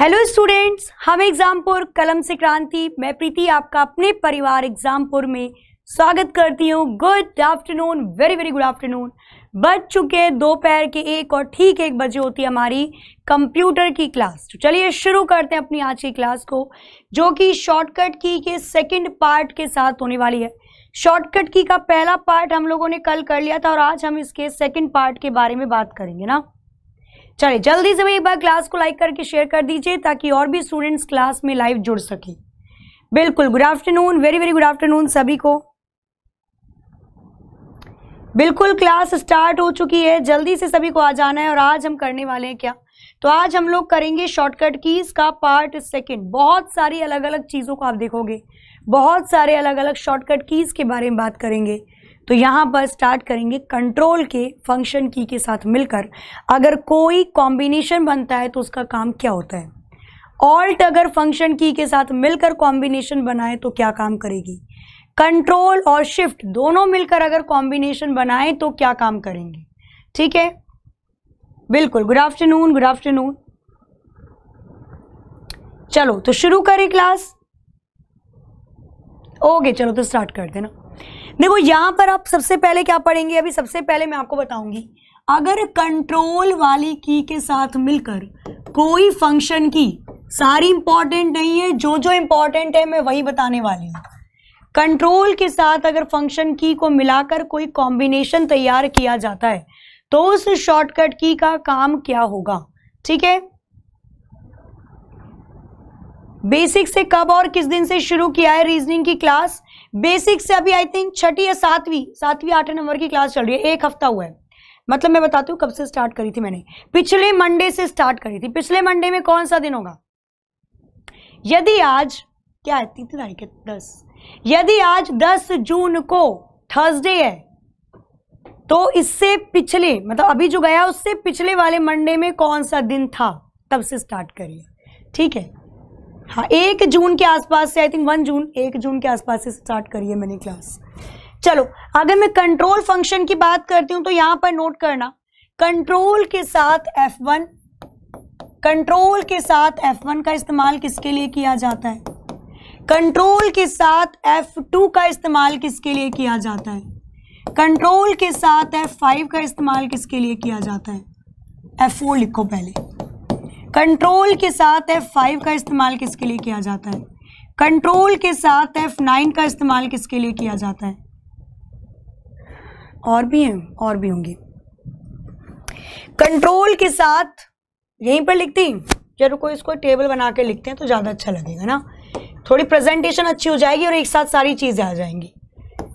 hello students हम एग्जामपुर कलम से क्रांति मैं प्रीति आपका अपने परिवार एग्जामपुर में स्वागत करती हूँ good afternoon very very good afternoon बज चुके हैं दोपहर के एक और ठीक एक बजे होती है हमारी कंप्यूटर की क्लास तो चलिए शुरू करते हैं अपनी आज की क्लास को जो कि शॉर्टकट की के सेकेंड पार्ट के साथ होने वाली है शॉर्टकट की का पहला पार्ट हम लोगों ने कल कर लिया था और आज हम इसके सेकेंड पार्ट के बारे में बात करेंगे ना चलिए जल्दी से भाई एक बार क्लास को लाइक करके शेयर कर दीजिए ताकि और भी स्टूडेंट्स क्लास में लाइव जुड़ सके बिल्कुल good afternoon very very good afternoon सभी को बिल्कुल क्लास स्टार्ट हो चुकी है जल्दी से सभी को आ जाना है और आज हम करने वाले हैं क्या तो आज हम लोग करेंगे शॉर्टकट कीज का पार्ट सेकंड बहुत सारी अलग अलग चीज़ों को आप देखोगे बहुत सारे अलग अलग शॉर्टकट कीज़ के बारे में बात करेंगे तो यहाँ पर स्टार्ट करेंगे कंट्रोल के फंक्शन की के साथ मिलकर अगर कोई कॉम्बिनेशन बनता है तो उसका काम क्या होता है ऑल्ट अगर फंक्शन की के साथ मिलकर कॉम्बिनेशन बनाए तो क्या काम करेगी कंट्रोल और शिफ्ट दोनों मिलकर अगर कॉम्बिनेशन बनाए तो क्या काम करेंगे ठीक है बिल्कुल गुड आफ्टरनून गुड आफ्टरनून चलो तो शुरू करें क्लास ओके चलो तो स्टार्ट कर देना देखो यहां पर आप सबसे पहले क्या पढ़ेंगे अभी सबसे पहले मैं आपको बताऊंगी अगर कंट्रोल वाली की के साथ मिलकर कोई फंक्शन की सारी इंपॉर्टेंट नहीं है जो जो इंपॉर्टेंट है मैं वही बताने वाली हूँ कंट्रोल के साथ अगर फंक्शन की को मिलाकर कोई कॉम्बिनेशन तैयार किया जाता है तो उस शॉर्टकट की का काम क्या होगा ठीक है बेसिक से कब और किस दिन से शुरू किया है रीजनिंग की क्लास बेसिक से अभी आई थिंक छठी या सातवीं सातवीं आठ नंबर की क्लास चल रही है एक हफ्ता हुआ है मतलब मैं बताती हूँ कब से स्टार्ट करी थी मैंने पिछले मंडे से स्टार्ट करी थी पिछले मंडे में कौन सा दिन होगा यदि आज क्या है तीन तारीख है दस यदि आज दस जून को थर्सडे है तो इससे पिछले मतलब अभी जो गया उससे पिछले वाले मंडे में कौन सा दिन था तब से स्टार्ट करिए ठीक है हाँ एक जून के आसपास से आई थिंक वन जून एक जून के आसपास से स्टार्ट करी है मैंने क्लास चलो अगर मैं कंट्रोल फंक्शन की बात करती हूं तो यहां पर नोट करना कंट्रोल के साथ F1 कंट्रोल के साथ F1 का इस्तेमाल किसके लिए किया जाता है कंट्रोल के साथ F2 का इस्तेमाल किसके लिए किया जाता है कंट्रोल के साथ F5 का इस्तेमाल किसके लिए किया जाता है F4 लिखो पहले कंट्रोल के साथ एफ फाइव का इस्तेमाल किसके लिए किया जाता है कंट्रोल के साथ एफ नाइन का इस्तेमाल किसके लिए किया जाता है और भी हैं और भी होंगे कंट्रोल के साथ यहीं पर लिखते हैं कोई इसको टेबल बना के लिखते हैं तो ज़्यादा अच्छा लगेगा ना थोड़ी प्रेजेंटेशन अच्छी हो जाएगी और एक साथ सारी चीज़ें आ जाएंगी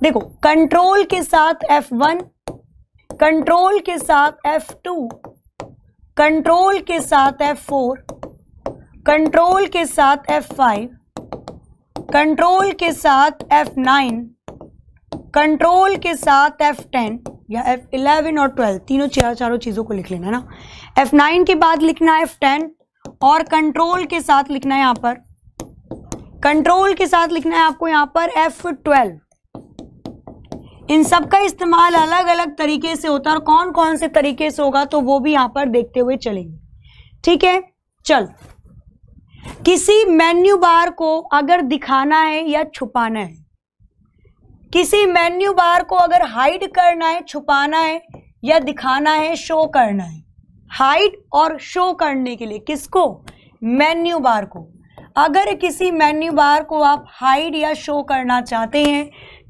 देखो कंट्रोल के साथ एफ वन कंट्रोल के साथ एफ टू कंट्रोल के साथ एफ फोर कंट्रोल के साथ एफ फाइव कंट्रोल के साथ एफ नाइन कंट्रोल के साथ एफ टेन या एफ इलेवन और ट्वेल्व तीनों चार चारों चीज़ों को लिख लेना है ना एफ नाइन के बाद लिखना है एफ टेन और कंट्रोल के साथ लिखना है यहां पर कंट्रोल के साथ लिखना है आपको यहां पर एफ ट्वेल्व इन सब का इस्तेमाल अलग अलग तरीके से होता है और कौन कौन से तरीके से होगा तो वो भी यहां पर देखते हुए चलेंगे ठीक है चल किसी मेन्यू बार को अगर दिखाना है या छुपाना है किसी मेन्यू बार को अगर हाइड करना है छुपाना है या दिखाना है शो करना है हाइड और शो करने के लिए किसको मेन्यू बार को अगर किसी मेन्यू बार को आप हाइड या शो करना चाहते हैं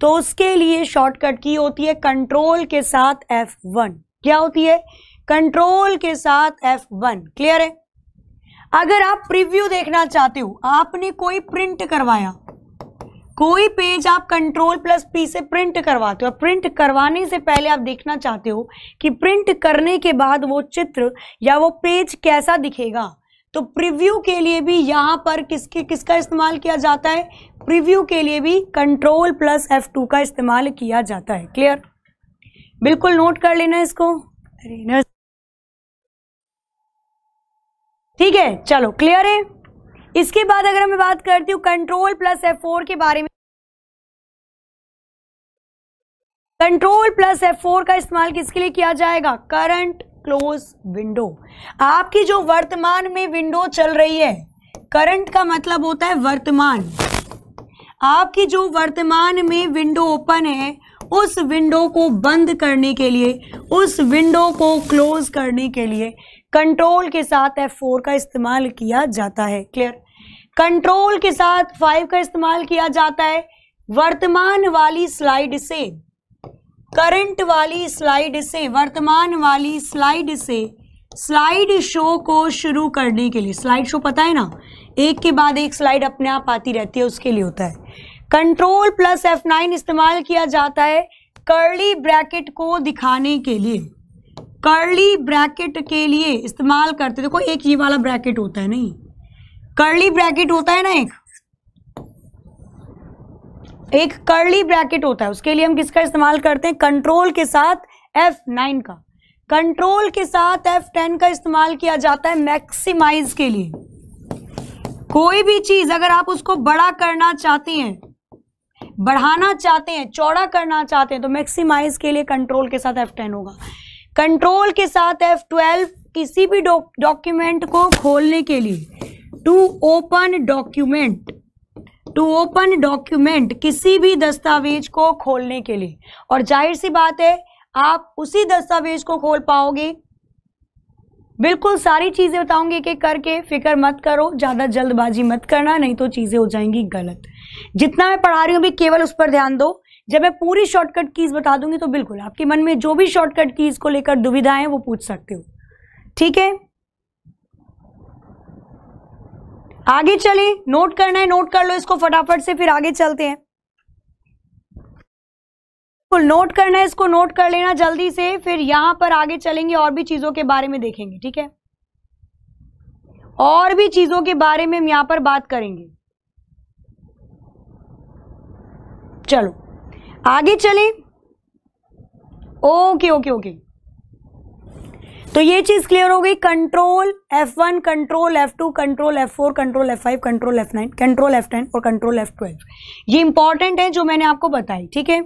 तो उसके लिए शॉर्टकट की होती है कंट्रोल के साथ एफ वन क्या होती है कंट्रोल के साथ एफ वन क्लियर है अगर आप प्रीव्यू देखना चाहते हो आपने कोई प्रिंट करवाया कोई पेज आप कंट्रोल प्लस पी से प्रिंट करवाते हो प्रिंट करवाने से पहले आप देखना चाहते हो कि प्रिंट करने के बाद वो चित्र या वो पेज कैसा दिखेगा तो प्रिव्यू के लिए भी यहां पर किसके किसका इस्तेमाल किया जाता है प्रिव्यू के लिए भी कंट्रोल प्लस एफ टू का इस्तेमाल किया जाता है क्लियर बिल्कुल नोट कर लेना इसको ठीक है चलो क्लियर है इसके बाद अगर मैं बात करती हूं कंट्रोल प्लस एफ फोर के बारे में कंट्रोल प्लस एफ फोर का इस्तेमाल किसके लिए किया जाएगा करंट क्लोज विंडो आपकी जो वर्तमान में विंडो चल रही है करंट का मतलब होता है वर्तमान आपकी जो वर्तमान में विंडो ओपन है उस विंडो को बंद करने के लिए उस विंडो को क्लोज करने के लिए कंट्रोल के साथ F4 का इस्तेमाल किया जाता है क्लियर कंट्रोल के साथ 5 का इस्तेमाल किया जाता है वर्तमान वाली स्लाइड से करंट वाली स्लाइड से वर्तमान वाली स्लाइड से स्लाइड शो को शुरू करने के लिए स्लाइड शो पता है ना एक के बाद एक स्लाइड अपने आप आती रहती है उसके लिए होता है कंट्रोल प्लस एफ नाइन इस्तेमाल किया जाता है कर्ली ब्रैकेट को दिखाने के लिए कर्ली ब्रैकेट के लिए इस्तेमाल करते देखो एक ये वाला ब्रैकेट होता है नहीं कर्ली ब्रैकेट होता है ना एक एक कर्ली ब्रैकेट होता है उसके लिए हम किसका इस्तेमाल करते हैं कंट्रोल के साथ एफ नाइन का कंट्रोल के साथ एफ टेन का इस्तेमाल किया जाता है मैक्सिमाइज के लिए कोई भी चीज अगर आप उसको बड़ा करना चाहते हैं बढ़ाना चाहते हैं चौड़ा करना चाहते हैं तो मैक्सिमाइज के लिए कंट्रोल के साथ एफ टेन होगा कंट्रोल के साथ एफ ट्वेल्व किसी भी डॉक्यूमेंट को खोलने के लिए to open document to open document किसी भी दस्तावेज को खोलने के लिए और जाहिर सी बात है आप उसी दस्तावेज को खोल पाओगे बिल्कुल सारी चीज़ें बताऊंगी कि करके फिक्र मत करो ज़्यादा जल्दबाजी मत करना नहीं तो चीज़ें हो जाएंगी गलत जितना मैं पढ़ा रही हूं भी केवल उस पर ध्यान दो जब मैं पूरी शॉर्टकट कीज़ बता दूंगी तो बिल्कुल आपके मन में जो भी शॉर्टकट कीज़ को लेकर दुविधाएं वो पूछ सकते हो ठीक है आगे चले नोट करना है नोट कर लो इसको फटाफट से फिर आगे चलते हैं नोट करना है इसको नोट कर लेना जल्दी से फिर यहां पर आगे चलेंगे और भी चीजों के बारे में देखेंगे ठीक है और भी चीजों के बारे में हम यहां पर बात करेंगे चलो आगे चले ओके ओके ओके तो ये चीज क्लियर हो गई control F one control F two control F four control F five control F nine control F और कंट्रोल एफ ट्वेल्व ये इंपॉर्टेंट है जो मैंने आपको बताई ठीक है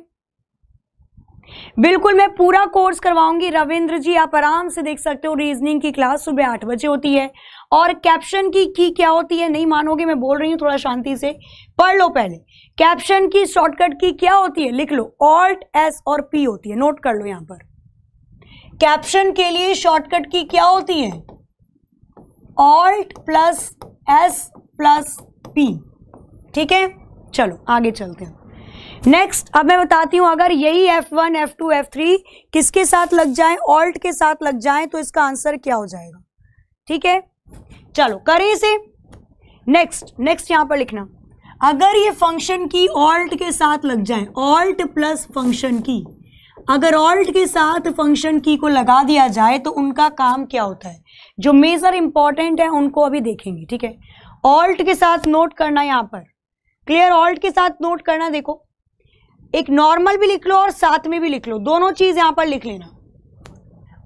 बिल्कुल मैं पूरा कोर्स करवाऊंगी रविंद्र जी आप आराम से देख सकते हो रीजनिंग की क्लास सुबह आठ बजे होती है और कैप्शन की की क्या होती है नहीं मानोगे मैं बोल रही हूँ थोड़ा शांति से पढ़ लो पहले कैप्शन की शॉर्टकट की क्या होती है लिख लो ऑल्ट एस और पी होती है नोट कर लो यहां पर कैप्शन के लिए शॉर्टकट की क्या होती है Alt plus S plus P ठीक है चलो आगे चलते हैं नेक्स्ट अब मैं बताती हूं अगर यही F1, F2, F3 किसके साथ लग जाए ऑल्ट के साथ लग जाए तो इसका आंसर क्या हो जाएगा ठीक है चलो करें इसे नेक्स्ट नेक्स्ट यहां पर लिखना अगर ये फंक्शन की ऑल्ट के साथ लग जाए ऑल्ट प्लस फंक्शन की अगर ऑल्ट के साथ फंक्शन की को लगा दिया जाए तो उनका काम क्या होता है जो मेजर इंपॉर्टेंट है उनको अभी देखेंगे ठीक है ऑल्ट के साथ नोट करना यहां पर क्लियर ऑल्ट के साथ नोट करना देखो एक नॉर्मल भी लिख लो और साथ में भी लिख लो दोनों चीज यहां पर लिख लेना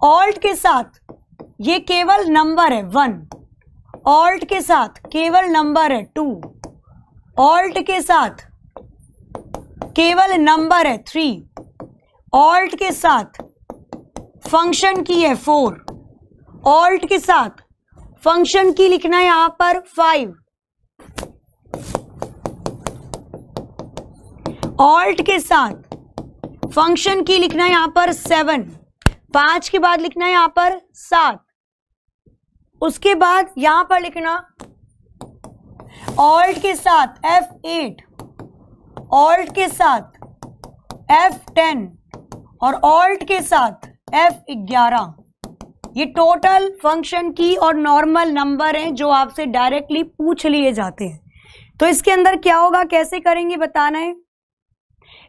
ऑल्ट के साथ ये केवल नंबर है वन ऑल्ट के साथ केवल नंबर है टू ऑल्ट के साथ केवल नंबर है थ्री ऑल्ट के साथ फंक्शन की है फोर ऑल्ट के साथ फंक्शन की लिखना है यहां पर फाइव ऑल्ट के साथ फंक्शन की लिखना है यहां पर सेवन पांच के बाद लिखना है यहां पर सात उसके बाद यहां पर लिखना ऑल्ट के साथ एफ एट ऑल्ट के साथ एफ टेन और ऑल्ट के साथ एफ ग्यारह ये टोटल फंक्शन की और नॉर्मल नंबर हैं जो आपसे डायरेक्टली पूछ लिए जाते हैं तो इसके अंदर क्या होगा कैसे करेंगे बताना है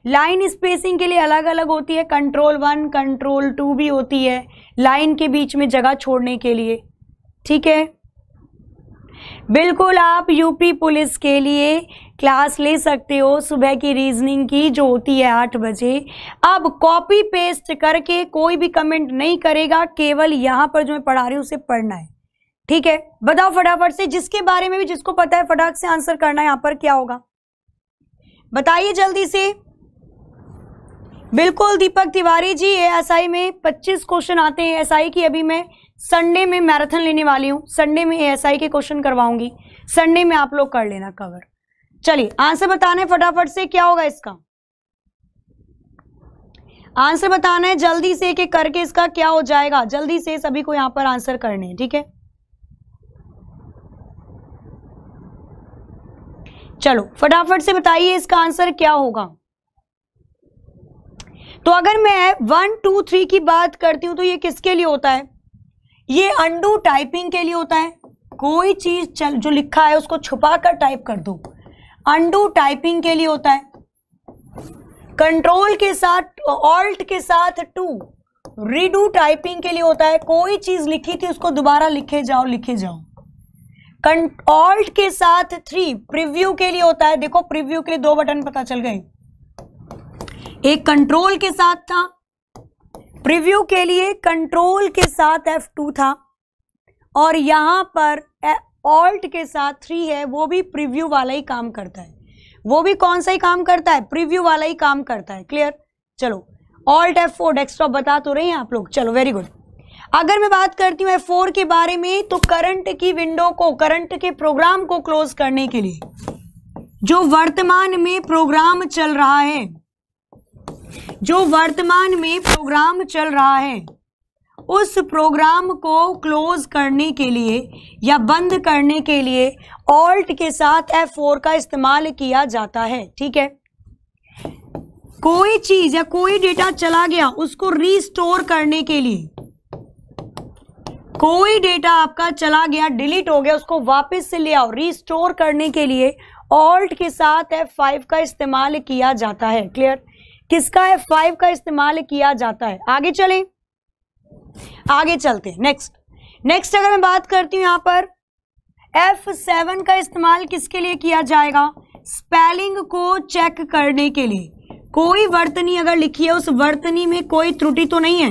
लाइन स्पेसिंग के लिए अलग अलग होती है कंट्रोल वन कंट्रोल टू भी होती है लाइन के बीच में जगह छोड़ने के लिए ठीक है बिल्कुल आप यूपी पुलिस के लिए क्लास ले सकते हो सुबह की रीजनिंग की जो होती है आठ बजे अब कॉपी पेस्ट करके कोई भी कमेंट नहीं करेगा केवल यहाँ पर जो मैं पढ़ा रही हूँ उसे पढ़ना है ठीक है बताओ फटाफट से जिसके बारे में भी जिसको पता है फटाक से आंसर करना है यहाँ पर क्या होगा बताइए जल्दी से बिल्कुल दीपक तिवारी जी एएसआई में 25 क्वेश्चन आते हैं एसआई की अभी मैं संडे में मैराथन लेने वाली हूँ संडे में एएसआई के क्वेश्चन करवाऊंगी संडे में आप लोग कर लेना कवर चलिए आंसर बताना है फटाफट से क्या होगा इसका आंसर बताना है जल्दी से एक एक करके इसका क्या हो जाएगा जल्दी से सभी को यहां पर आंसर करने हैं ठीक है चलो फटाफट से बताइए इसका आंसर क्या होगा तो अगर मैं वन टू थ्री की बात करती हूं तो ये किसके लिए होता है ये अंडू टाइपिंग के लिए होता है कोई चीज चल जो लिखा है उसको छुपा कर टाइप कर दो अंडू टाइपिंग के लिए होता है कंट्रोल के साथ ऑल्ट के साथ टू रीडू टाइपिंग के लिए होता है कोई चीज लिखी थी उसको दोबारा लिखे जाओ लिखे जाओ ऑल्ट के साथ थ्री प्रीव्यू के लिए होता है देखो प्रीव्यू के लिए दो बटन पता चल गए एक कंट्रोल के साथ था प्रीव्यू के लिए कंट्रोल के साथ F2 था और यहाँ पर ऑल्ट के साथ थ्री है वो भी प्रीव्यू वाला ही काम करता है वो भी कौन सा ही काम करता है प्रीव्यू वाला ही काम करता है क्लियर चलो ऑल्ट एफ फोर डेस्कटॉप बता तो रहे हैं आप लोग चलो वेरी गुड अगर मैं बात करती हूँ एफ फोर के बारे में तो करंट की विंडो को करंट के प्रोग्राम को क्लोज करने के लिए जो वर्तमान में प्रोग्राम चल रहा है जो वर्तमान में प्रोग्राम चल रहा है उस प्रोग्राम को क्लोज करने के लिए या बंद करने के लिए ऑल्ट के साथ F4 का इस्तेमाल किया जाता है ठीक है कोई चीज या कोई डेटा चला गया उसको रीस्टोर करने के लिए कोई डेटा आपका चला गया डिलीट हो गया उसको वापस से ले आओ रीस्टोर करने के लिए ऑल्ट के साथ F5 का इस्तेमाल किया जाता है क्लियर किसका है फाइव का इस्तेमाल किया जाता है आगे चले आगे चलते नेक्स्ट नेक्स्ट अगर मैं बात करती हूं यहां पर एफ सेवन का इस्तेमाल किसके लिए किया जाएगा स्पेलिंग को चेक करने के लिए कोई वर्तनी अगर लिखी है उस वर्तनी में कोई त्रुटि तो नहीं है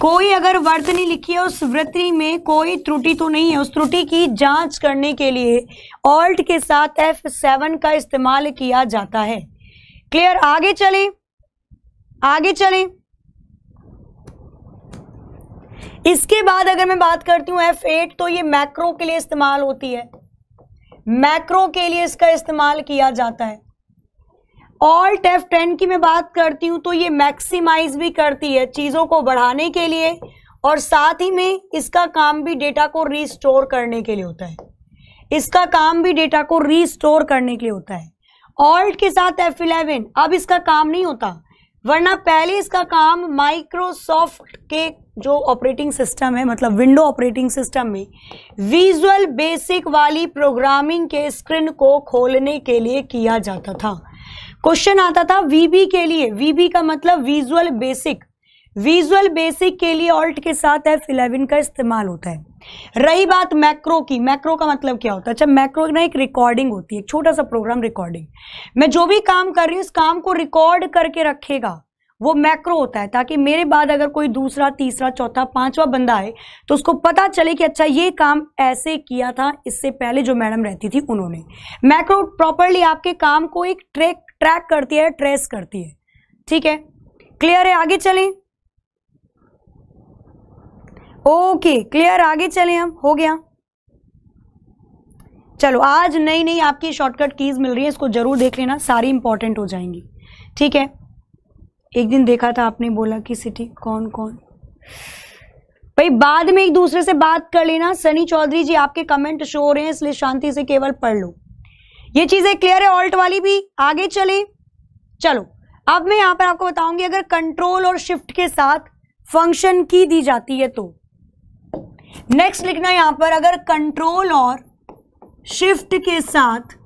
कोई अगर वर्तनी लिखी है उस वृत्ति में कोई त्रुटि तो नहीं है उस त्रुटि की जांच करने के लिए ऑल्ट के साथ एफ सेवन का इस्तेमाल किया जाता है क्लियर आगे चले आगे चले इसके बाद अगर मैं बात करती हूं एफ एट तो ये मैक्रो के लिए इस्तेमाल होती है मैक्रो के लिए इसका इस्तेमाल किया जाता है ऑल्ट एफ टेन की मैं बात करती हूँ तो ये मैक्सिमाइज भी करती है चीज़ों को बढ़ाने के लिए और साथ ही में इसका काम भी डेटा को रीस्टोर करने के लिए होता है इसका काम भी डेटा को रीस्टोर करने के लिए होता है ऑल्ट के साथ एफ इलेवन अब इसका काम नहीं होता वरना पहले इसका काम माइक्रोसॉफ्ट के जो ऑपरेटिंग सिस्टम है मतलब विंडो ऑपरेटिंग सिस्टम में विजुअल बेसिक वाली प्रोग्रामिंग के स्क्रीन को खोलने के लिए किया जाता था क्वेश्चन आता था वीबी के लिए वीबी का मतलब विजुअल बेसिक विजुअल बेसिक के लिए ऑल्ट के साथ एफ इलेवन का इस्तेमाल होता है रही बात मैक्रो की मैक्रो का मतलब क्या होता है अच्छा मैक्रो ना एक रिकॉर्डिंग होती है एक छोटा सा प्रोग्राम रिकॉर्डिंग मैं जो भी काम कर रही हूँ उस काम को रिकॉर्ड करके रखेगा वो मैक्रो होता है ताकि मेरे बाद अगर कोई दूसरा तीसरा चौथा पांचवा बंदा आए तो उसको पता चले कि अच्छा ये काम ऐसे किया था इससे पहले जो मैडम रहती थी उन्होंने मैक्रो प्रॉपरली आपके काम को एक ट्रैक ट्रैक करती है ट्रेस करती है ठीक है क्लियर है आगे चलें ओके क्लियर आगे चले हम हो गया चलो आज नई नई आपकी शॉर्टकट कीज मिल रही है इसको जरूर देख लेना सारी इंपॉर्टेंट हो जाएंगी ठीक है एक दिन देखा था आपने बोला कि सिटी कौन कौन भाई बाद में एक दूसरे से बात कर लेना सनी चौधरी जी आपके कमेंट शो हो रहे हैं इसलिए शांति से केवल पढ़ लो ये चीजें क्लियर है ऑल्ट वाली भी आगे चले चलो अब मैं यहां पर आपको बताऊंगी अगर कंट्रोल और शिफ्ट के साथ फंक्शन की दी जाती है तो नेक्स्ट लिखना यहां पर अगर कंट्रोल और शिफ्ट के साथ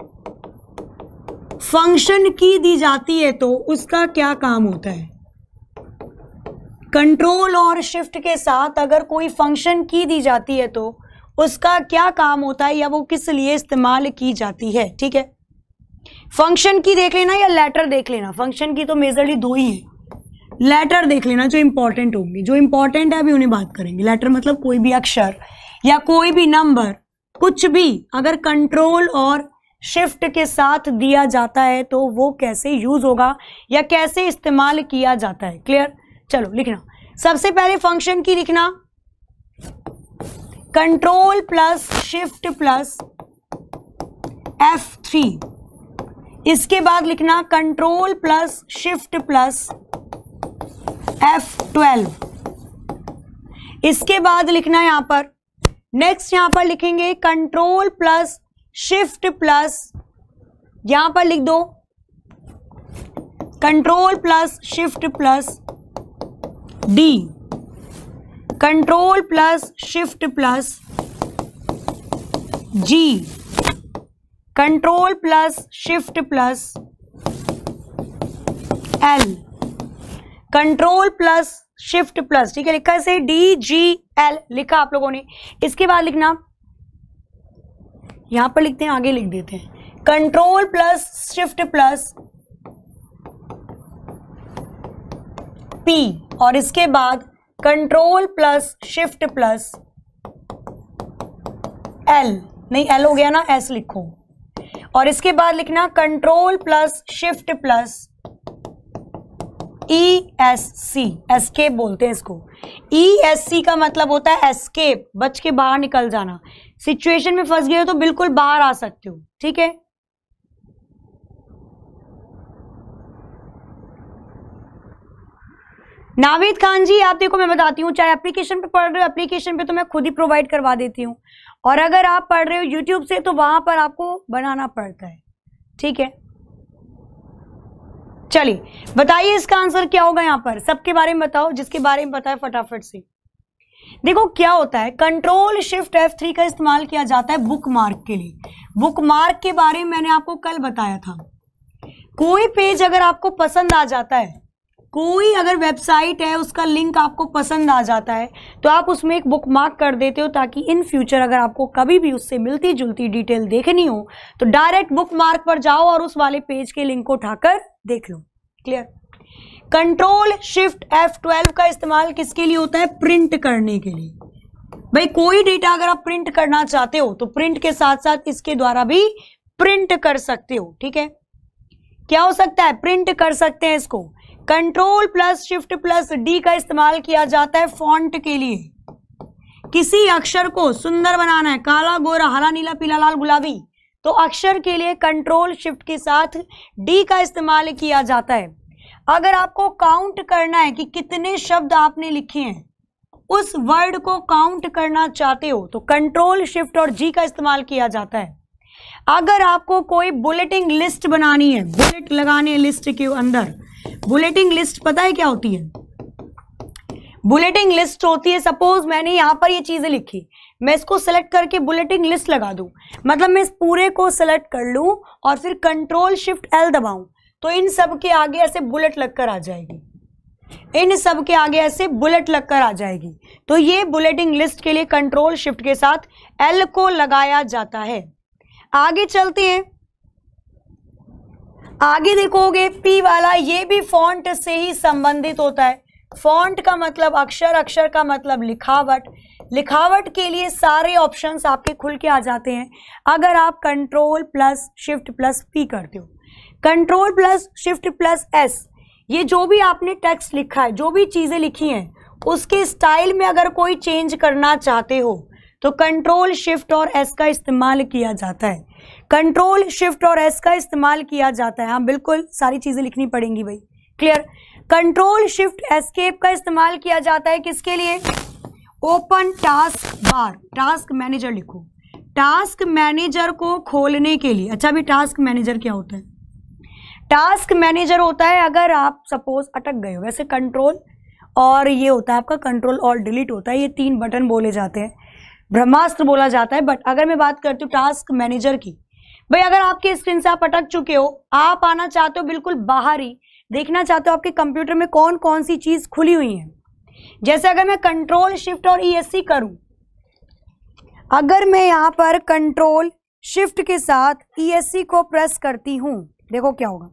फंक्शन की दी जाती है तो उसका क्या काम होता है कंट्रोल और शिफ्ट के साथ अगर कोई फंक्शन की दी जाती है तो उसका क्या काम होता है या वो किस लिए इस्तेमाल की जाती है ठीक है फंक्शन की देख लेना या लेटर देख लेना फंक्शन की तो मेजरली दो ही है लेटर देख लेना जो इंपॉर्टेंट होंगे जो इंपॉर्टेंट है अभी उन्हें बात करेंगे लेटर मतलब कोई भी अक्षर या कोई भी नंबर कुछ भी अगर कंट्रोल और शिफ्ट के साथ दिया जाता है तो वो कैसे यूज होगा या कैसे इस्तेमाल किया जाता है क्लियर चलो लिखना सबसे पहले फंक्शन की लिखना control plus shift plus F three इसके बाद लिखना control plus shift plus F twelve इसके बाद लिखना यहां पर नेक्स्ट यहां पर लिखेंगे कंट्रोल प्लस शिफ्ट प्लस यहां पर लिख दो control plus shift plus D control plus shift plus G control plus shift plus L control plus shift plus ठीक है लिखा इसे डी जी एल लिखा आप लोगों ने इसके बाद लिखना यहां पर लिखते हैं आगे लिख देते हैं control plus shift plus P और इसके बाद control plus shift plus L नहीं एल हो गया ना एस लिखो और इसके बाद लिखना control plus shift plus E S C escape बोलते हैं इसको ई एस सी का मतलब होता है एस्केप बच के बाहर निकल जाना सिचुएशन में फंस गए हो तो बिल्कुल बाहर आ सकते हो ठीक है नावेद खान जी आप देखो मैं बताती हूँ चाहे एप्लीकेशन पे पढ़ रहे हो एप्लीकेशन पे तो मैं खुद ही प्रोवाइड करवा देती हूँ और अगर आप पढ़ रहे हो यूट्यूब से तो वहां पर आपको बनाना पड़ता है ठीक है चलिए बताइए इसका आंसर क्या होगा यहां पर सबके बारे में बताओ जिसके बारे में बताए फटाफट से देखो क्या होता है कंट्रोल शिफ्ट F3 का इस्तेमाल किया जाता है बुक मार्क के लिए बुक मार्क के बारे में मैंने आपको कल बताया था कोई पेज अगर आपको पसंद आ जाता है कोई अगर वेबसाइट है उसका लिंक आपको पसंद आ जाता है तो आप उसमें एक बुक मार्क कर देते हो ताकि इन फ्यूचर अगर आपको कभी भी उससे मिलती जुलती डिटेल देखनी हो तो डायरेक्ट बुक मार्क पर जाओ और उस वाले पेज के लिंक को उठाकर देख लो clear control shift F twelve का इस्तेमाल किसके लिए होता है प्रिंट करने के लिए भाई कोई डेटा अगर आप प्रिंट करना चाहते हो तो प्रिंट के साथ साथ इसके द्वारा भी प्रिंट कर सकते हो ठीक है क्या हो सकता है प्रिंट कर सकते हैं इसको control plus shift plus D का इस्तेमाल किया जाता है फॉन्ट के लिए किसी अक्षर को सुंदर बनाना है काला गोरा हरा नीला पीला लाल गुलाबी तो अक्षर के लिए कंट्रोल शिफ्ट के साथ डी का इस्तेमाल किया जाता है अगर आपको काउंट करना है कि कितने शब्द आपने लिखे हैं उस वर्ड को काउंट करना चाहते हो तो कंट्रोल शिफ्ट और जी का इस्तेमाल किया जाता है अगर आपको कोई बुलेटिंग लिस्ट बनानी है बुलेट लगाने लिस्ट के अंदर बुलेटिंग लिस्ट पता है क्या होती है बुलेटिंग लिस्ट होती है सपोज मैंने यहां पर ये चीजें लिखी मैं इसको सेलेक्ट करके बुलेटिंग लिस्ट लगा दूं मतलब मैं इस पूरे को सेलेक्ट कर लूं और फिर कंट्रोल शिफ्ट एल दबाऊं तो इन सब के आगे ऐसे बुलेट लगकर आ जाएगी इन सब के आगे ऐसे बुलेट लगकर आ जाएगी तो ये बुलेटिंग लिस्ट के लिए कंट्रोल शिफ्ट के साथ एल को लगाया जाता है आगे चलते हैं आगे देखोगे पी वाला ये भी फॉन्ट से ही संबंधित होता है फॉन्ट का मतलब अक्षर अक्षर का मतलब लिखावट लिखावट के लिए सारे ऑप्शंस आपके खुल के आ जाते हैं अगर आप control plus shift plus P करते हो control plus shift plus S ये जो भी आपने टेक्स्ट लिखा है जो भी चीज़ें लिखी हैं उसके स्टाइल में अगर कोई चेंज करना चाहते हो तो कंट्रोल शिफ्ट और एस का इस्तेमाल किया जाता है कंट्रोल शिफ्ट और एस का इस्तेमाल किया जाता है हाँ बिल्कुल सारी चीज़ें लिखनी पड़ेंगी भाई क्लियर कंट्रोल शिफ्ट एस्केप का इस्तेमाल किया जाता है किसके लिए open task bar task manager लिखो टास्क मैनेजर को खोलने के लिए अच्छा अभी टास्क मैनेजर क्या होता है टास्क मैनेजर होता है अगर आप सपोज अटक गए हो वैसे कंट्रोल और ये होता है आपका कंट्रोल और डिलीट होता है ये तीन बटन बोले जाते हैं ब्रह्मास्त्र बोला जाता है बट अगर मैं बात करती हूँ टास्क मैनेजर की भाई अगर आपके स्क्रीन से आप अटक चुके हो आप आना चाहते हो बिल्कुल बाहर ही देखना चाहते हो आपके कंप्यूटर में कौन कौन सी चीज़ खुली हुई है जैसे अगर मैं कंट्रोल शिफ्ट और ईएससी e करूं अगर मैं यहां पर कंट्रोल शिफ्ट के साथ ईएससी e को प्रेस करती हूं देखो क्या होगा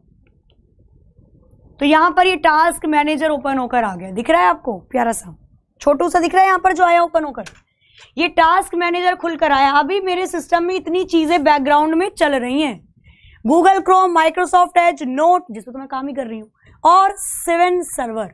तो यहां पर ये टास्क मैनेजर ओपन होकर आ गया दिख रहा है आपको प्यारा सा छोटू सा दिख रहा है यहां पर जो आया ओपन होकर ये टास्क मैनेजर खुलकर आया अभी मेरे सिस्टम में इतनी चीजें बैकग्राउंड में चल रही हैं Google Chrome Microsoft Edge note जिसमें तो मैं काम ही कर रही हूं और सेवन सर्वर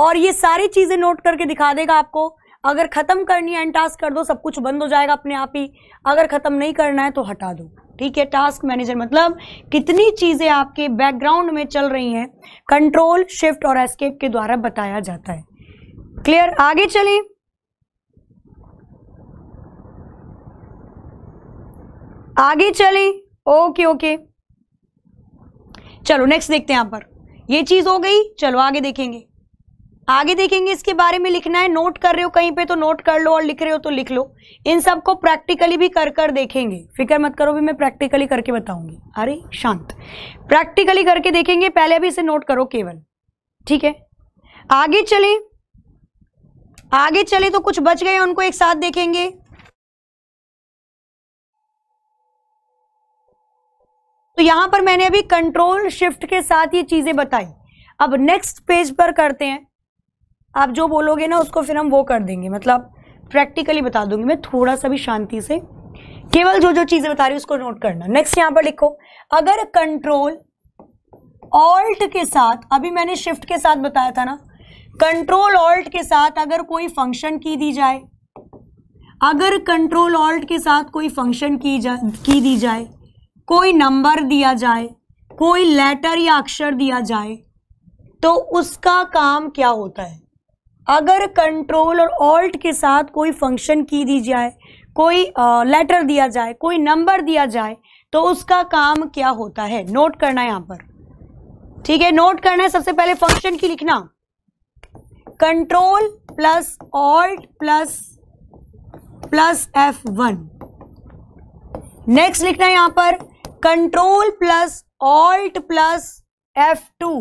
और ये सारी चीज़ें नोट करके दिखा देगा आपको अगर ख़त्म करनी है एंड टास्क कर दो सब कुछ बंद हो जाएगा अपने आप ही अगर ख़त्म नहीं करना है तो हटा दो ठीक है टास्क मैनेजर मतलब कितनी चीज़ें आपके बैकग्राउंड में चल रही हैं कंट्रोल शिफ्ट और एस्केप के द्वारा बताया जाता है क्लियर आगे चले आगे चले ओके ओके चलो नेक्स्ट देखते हैं यहां पर ये चीज़ हो गई चलो आगे देखेंगे आगे देखेंगे इसके बारे में लिखना है नोट कर रहे हो कहीं पे तो नोट कर लो और लिख रहे हो तो लिख लो इन सबको प्रैक्टिकली भी कर कर देखेंगे फिक्र मत करो भी मैं प्रैक्टिकली करके बताऊंगी अरे शांत प्रैक्टिकली करके देखेंगे पहले अभी इसे नोट करो केवल ठीक है आगे चले आगे चले तो कुछ बच गए उनको एक साथ देखेंगे तो यहां पर मैंने अभी कंट्रोल शिफ्ट के साथ ये चीजें बताई अब नेक्स्ट पेज पर करते हैं आप जो बोलोगे ना उसको फिर हम वो कर देंगे मतलब प्रैक्टिकली बता दूंगी मैं थोड़ा सा भी शांति से केवल जो जो चीज़ें बता रही हूँ उसको नोट करना नेक्स्ट यहां पर लिखो अगर कंट्रोल ऑल्ट के साथ अभी मैंने शिफ्ट के साथ बताया था ना कंट्रोल ऑल्ट के साथ अगर कोई फंक्शन की दी जाए अगर कंट्रोल ऑल्ट के साथ कोई फंक्शन की जा की दी जाए कोई नंबर दिया जाए कोई लेटर या अक्षर दिया जाए तो उसका काम क्या होता है अगर कंट्रोल और ऑल्ट के साथ कोई फंक्शन की दी जाए कोई लेटर दिया जाए कोई नंबर दिया जाए तो उसका काम क्या होता है नोट करना है पर ठीक है नोट करना है सबसे पहले फंक्शन की लिखना control plus alt plus plus F one next लिखना है यहां पर control plus alt plus F two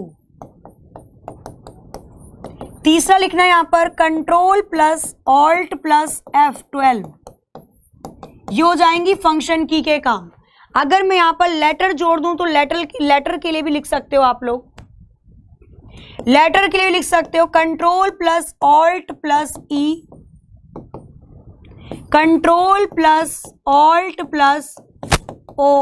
तीसरा लिखना है यहां पर control plus alt plus F twelve ये हो जाएंगी फंक्शन की के काम अगर मैं यहां पर लेटर जोड़ दूं तो लेटर लेटर के लिए भी लिख सकते हो आप लोग लेटर के लिए लिख सकते हो control plus alt plus E control plus alt plus O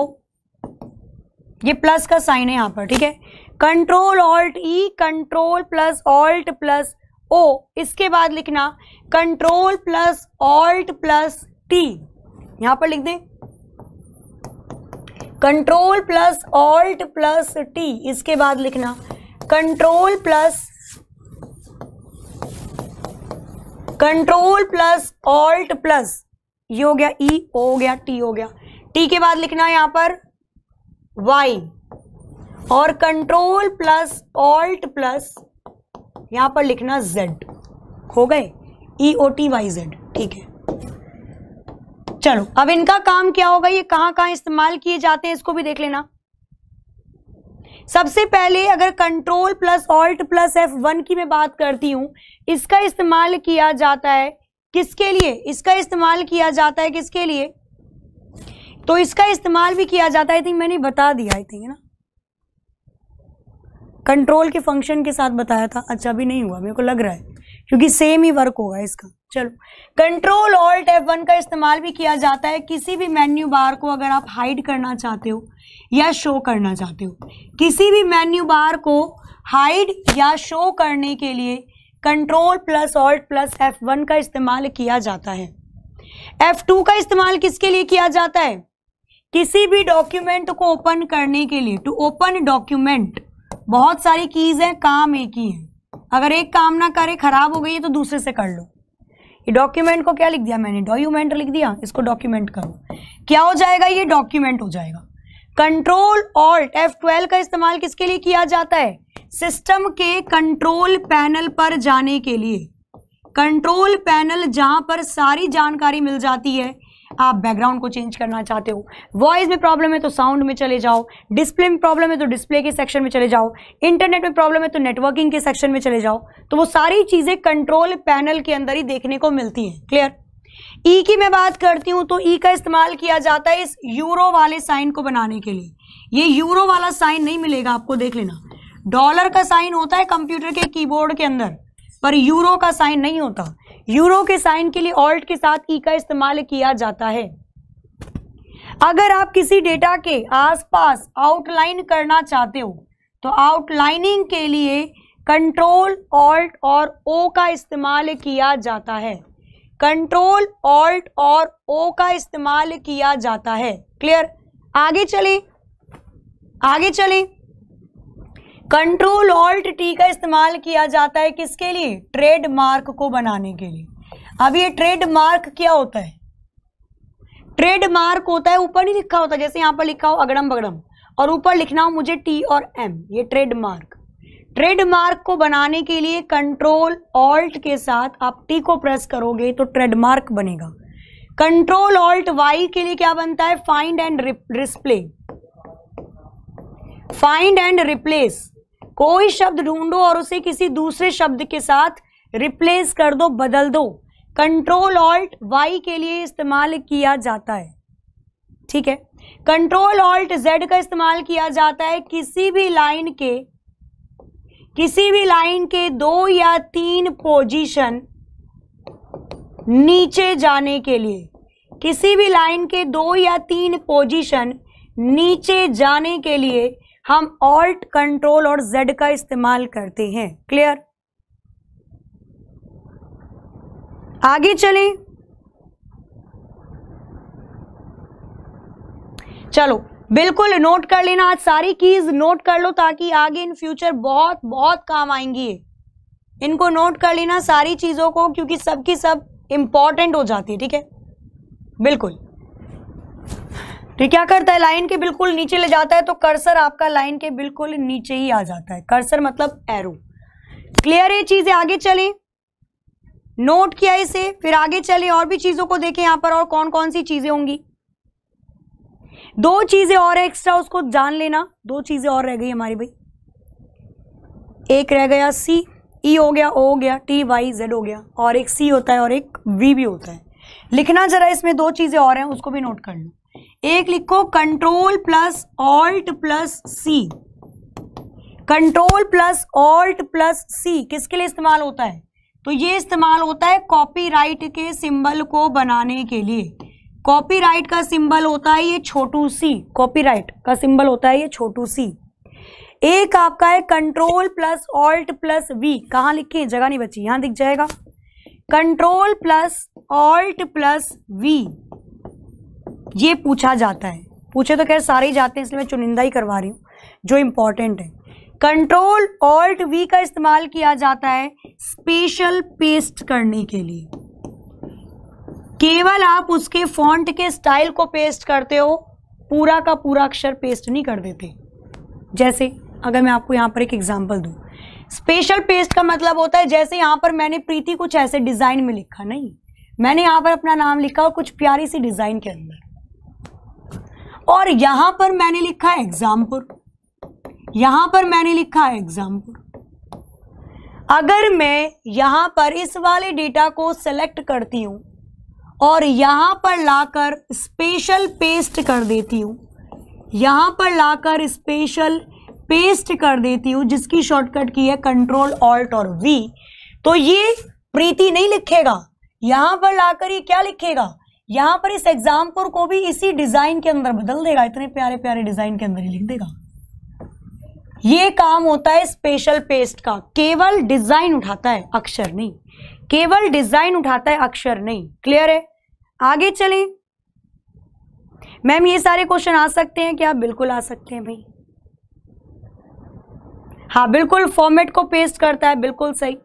ये प्लस का साइन है यहां पर ठीक है control alt E control plus alt plus O इसके बाद लिखना control plus alt plus T यहां पर लिख दें control plus alt plus T इसके बाद लिखना control plus control plus alt plus ये हो गया ई e, ओ हो गया टी हो गया टी के बाद लिखना यहां पर वाई और कंट्रोल प्लस ऑल्ट प्लस यहां पर लिखना जेड हो गए E O T Y Z ठीक है चलो अब इनका काम क्या होगा ये कहां कहां इस्तेमाल किए जाते हैं इसको भी देख लेना सबसे पहले अगर control plus alt plus F one की मैं बात करती हूं इसका इस्तेमाल किया जाता है किसके लिए इसका इस्तेमाल किया जाता है किसके लिए तो इसका इस्तेमाल भी किया जाता है आई थिंक मैंने बता दिया आई थिंक ना कंट्रोल के फंक्शन के साथ बताया था अच्छा भी नहीं हुआ मेरे को लग रहा है क्योंकि सेम ही वर्क होगा इसका चलो कंट्रोल ऑल्ट एफ वन का इस्तेमाल भी किया जाता है किसी भी मेन्यू बार को अगर आप हाइड करना चाहते हो या शो करना चाहते हो किसी भी मेन्यू बार को हाइड या शो करने के लिए control plus alt plus F one का इस्तेमाल किया जाता है एफ टू का इस्तेमाल किसके लिए किया जाता है किसी भी डॉक्यूमेंट को ओपन करने के लिए टू ओपन डॉक्यूमेंट बहुत सारी कीज हैं काम एक ही है अगर एक काम ना करे खराब हो गई है तो दूसरे से कर लो ये डॉक्यूमेंट को क्या लिख दिया मैंने डॉक्यूमेंट लिख दिया इसको डॉक्यूमेंट करो क्या हो जाएगा ये डॉक्यूमेंट हो जाएगा कंट्रोल ऑल्ट एफ ट्वेल्व का इस्तेमाल किसके लिए किया जाता है सिस्टम के कंट्रोल पैनल पर जाने के लिए कंट्रोल पैनल जहां पर सारी जानकारी मिल जाती है आप बैकग्राउंड को चेंज करना चाहते हो वॉइस में प्रॉब्लम है तो साउंड में चले जाओ डिस्प्ले में प्रॉब्लम है तो डिस्प्ले के सेक्शन में चले जाओ इंटरनेट में प्रॉब्लम है तो नेटवर्किंग के सेक्शन में चले जाओ तो वो सारी चीज़ें कंट्रोल पैनल के अंदर ही देखने को मिलती हैं क्लियर ई e की मैं बात करती हूं तो ई e का इस्तेमाल किया जाता है इस यूरो वाले साइन को बनाने के लिए ये यूरो वाला साइन नहीं मिलेगा आपको देख लेना डॉलर का साइन होता है कंप्यूटर के कीबोर्ड के अंदर पर यूरो का साइन नहीं होता यूरो के साइन के लिए ऑल्ट के साथ ई का इस्तेमाल किया जाता है अगर आप किसी डेटा के आसपास आउटलाइन करना चाहते हो तो आउटलाइनिंग के लिए कंट्रोल ऑल्ट और ओ का इस्तेमाल किया जाता है कंट्रोल ऑल्ट और ओ का इस्तेमाल किया जाता है क्लियर आगे चले आगे चले कंट्रोल ऑल्ट टी का इस्तेमाल किया जाता है किसके लिए ट्रेडमार्क को बनाने के लिए अब ये ट्रेडमार्क क्या होता है ट्रेडमार्क होता है ऊपर नहीं लिखा होता जैसे यहां पर लिखा हो अगड़म बगड़म और ऊपर लिखना हो मुझे टी और एम ये ट्रेडमार्क ट्रेडमार्क को बनाने के लिए कंट्रोल ऑल्ट के साथ आप टी को प्रेस करोगे तो ट्रेडमार्क बनेगा कंट्रोल ऑल्ट वाई के लिए क्या बनता है find and replay find and replace कोई शब्द ढूंढो और उसे किसी दूसरे शब्द के साथ रिप्लेस कर दो बदल दो कंट्रोल ऑल्ट वाई के लिए इस्तेमाल किया जाता है ठीक है कंट्रोल ऑल्ट जेड का इस्तेमाल किया जाता है किसी भी लाइन के किसी भी लाइन के दो या तीन पोजीशन नीचे जाने के लिए किसी भी लाइन के दो या तीन पोजीशन नीचे जाने के लिए हम ऑल्ट कंट्रोल और जेड का इस्तेमाल करते हैं क्लियर आगे चले चलो बिल्कुल नोट कर लेना आज सारी कीज नोट कर लो ताकि आगे इन फ्यूचर बहुत बहुत काम आएंगी इनको नोट कर लेना सारी चीजों को क्योंकि सबकी सब इंपॉर्टेंट हो जाती है ठीक है बिल्कुल तो क्या करता है लाइन के बिल्कुल नीचे ले जाता है तो कर्सर आपका लाइन के बिल्कुल नीचे ही आ जाता है कर्सर मतलब एरो क्लियर है चीजें आगे चले नोट किया इसे फिर आगे चले और भी चीजों को देखें यहां पर और कौन कौन सी चीजें होंगी दो चीजें और एक्स्ट्रा उसको जान लेना दो चीजें और रह गई हमारी भाई एक रह गया सी ई e हो गया ओ हो गया टी वाई जेड हो गया और एक सी होता है और एक वी भी होता है लिखना जरा इसमें दो चीजें और हैं उसको भी नोट कर लो एक लिखो control plus alt plus C control plus alt plus C किसके लिए इस्तेमाल होता है तो ये इस्तेमाल होता है कॉपीराइट के सिंबल को बनाने के लिए कॉपीराइट का सिंबल होता है ये छोटू सी कॉपीराइट का सिंबल होता है ये छोटू सी एक आपका है control plus alt plus V कहाँ लिखे जगह नहीं बची यहां दिख जाएगा control plus alt plus V ये पूछा जाता है पूछे तो खैर सारे ही जाते हैं इसलिए मैं चुनिंदा ही करवा रही हूँ जो इम्पोर्टेंट है कंट्रोल ऑल्ट वी का इस्तेमाल किया जाता है स्पेशल पेस्ट करने के लिए केवल आप उसके फॉन्ट के स्टाइल को पेस्ट करते हो पूरा का पूरा अक्षर पेस्ट नहीं कर देते जैसे अगर मैं आपको यहाँ पर एक एग्जाम्पल दू स्पेशल पेस्ट का मतलब होता है जैसे यहाँ पर मैंने प्रीति कुछ ऐसे डिज़ाइन में लिखा नहीं मैंने यहाँ पर अपना नाम लिखा और कुछ प्यारी सी डिज़ाइन के अंदर और यहां पर मैंने लिखा एग्जामपुर यहां पर मैंने लिखा एग्जामपुर अगर मैं यहां पर इस वाले डेटा को सेलेक्ट करती हूं और यहां पर लाकर स्पेशल पेस्ट कर देती हूँ यहां पर लाकर स्पेशल पेस्ट कर देती हूँ जिसकी शॉर्टकट की है कंट्रोल ऑल्ट और वी तो ये प्रीति नहीं लिखेगा यहां पर लाकर ये क्या लिखेगा यहां पर इस एग्जाम्पल को भी इसी डिजाइन के अंदर बदल देगा इतने प्यारे प्यारे डिजाइन के अंदर ही लिख देगा ये काम होता है स्पेशल पेस्ट का केवल डिजाइन उठाता है अक्षर नहीं केवल डिजाइन उठाता है अक्षर नहीं क्लियर है आगे चले मैम ये सारे क्वेश्चन आ सकते हैं क्या बिल्कुल आ सकते हैं भाई हाँ बिल्कुल फॉर्मेट को पेस्ट करता है बिल्कुल सही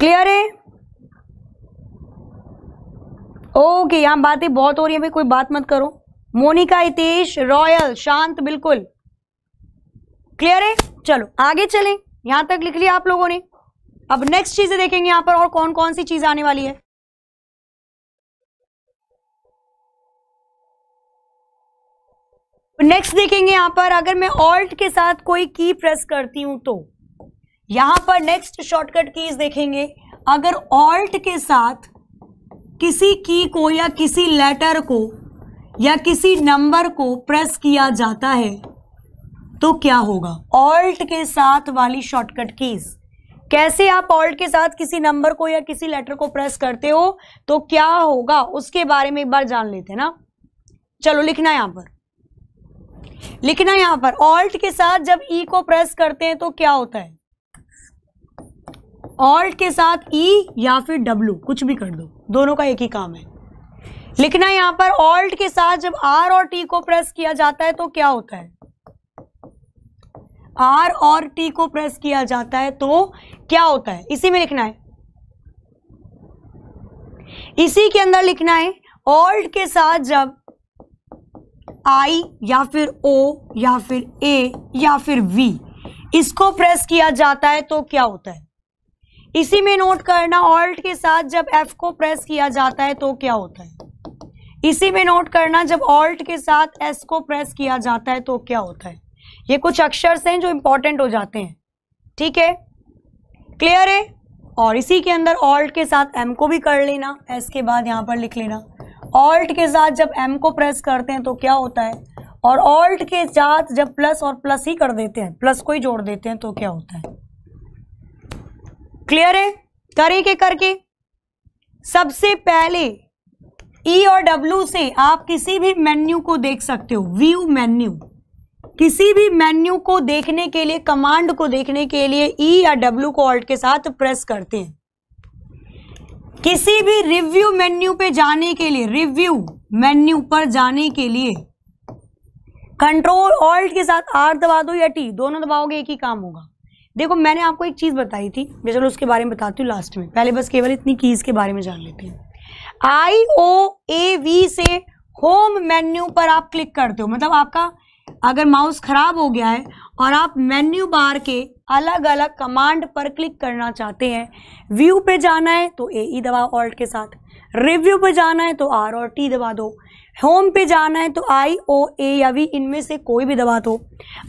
क्लियर है ओके यहाँ बातें बहुत हो रही है भाई कोई बात मत करो मोनिका हितेश रॉयल शांत बिल्कुल क्लियर है चलो आगे चले यहां तक लिख लिया आप लोगों ने अब नेक्स्ट चीजें देखेंगे यहां पर और कौन कौन सी चीज आने वाली है नेक्स्ट देखेंगे यहां पर अगर मैं ऑल्ट के साथ कोई की प्रेस करती हूं तो यहां पर नेक्स्ट शॉर्टकट कीज देखेंगे अगर ऑल्ट के साथ किसी की को या किसी लेटर को या किसी नंबर को प्रेस किया जाता है तो क्या होगा ऑल्ट के साथ वाली शॉर्टकट कीज़ कैसे आप ऑल्ट के साथ किसी नंबर को या किसी लेटर को प्रेस करते हो तो क्या होगा उसके बारे में एक बार जान लेते हैं ना चलो लिखना यहां पर लिखना यहां पर ऑल्ट के साथ जब ई e को प्रेस करते हैं तो क्या होता है ऑल्ट के साथ ई e या फिर डब्ल्यू कुछ भी कर दो दोनों का एक ही काम है लिखना यहां पर ऑल्ट के साथ जब आर और टी को प्रेस किया जाता है तो क्या होता है आर और टी को प्रेस किया जाता है तो क्या होता है इसी में लिखना है इसी के अंदर लिखना है ऑल्ट के साथ जब आई या फिर ओ या फिर ए या फिर वी इसको प्रेस किया जाता है तो क्या होता है इसी में नोट करना ऑल्ट के साथ जब एफ को प्रेस किया जाता है तो क्या होता है इसी में नोट करना जब ऑल्ट के साथ एस को प्रेस किया जाता है तो क्या होता है ये कुछ अक्षर हैं जो इंपॉर्टेंट हो जाते हैं ठीक है क्लियर है और इसी के अंदर ऑल्ट के साथ एम को भी कर लेना एस के बाद यहां पर लिख लेना ऑल्ट के साथ जब एम को प्रेस करते हैं तो क्या होता है और ऑल्ट के साथ जब प्लस और प्लस ही कर देते हैं प्लस को ही जोड़ देते हैं तो क्या होता है क्लियर है करें के करके सबसे पहले ई e और डब्ल्यू से आप किसी भी मेन्यू को देख सकते हो व्यू मेन्यू किसी भी मेन्यू को देखने के लिए कमांड को देखने के लिए ई e या डब्ल्यू को ऑल्ट के साथ प्रेस करते हैं किसी भी रिव्यू मेन्यू पे जाने के लिए रिव्यू मेन्यू पर जाने के लिए कंट्रोल ऑल्ट के साथ आर दबा दो या टी दोनों दबाओगे एक ही काम होगा देखो मैंने आपको एक चीज़ बताई थी मैं चलो उसके बारे में बताती हूँ लास्ट में पहले बस केवल इतनी कीज़ के बारे में जान लेते हैं आई ओ ए वी से होम मेन्यू पर आप क्लिक करते हो मतलब आपका अगर माउस खराब हो गया है और आप मेन्यू बार के अलग अलग कमांड पर क्लिक करना चाहते हैं व्यू पे जाना है तो ए ई e दबाओ ऑल्ट के साथ रिव्यू पे जाना है तो आर और टी दबा दो होम पे जाना है तो आई ओ ए या वी इनमें से कोई भी दबा दो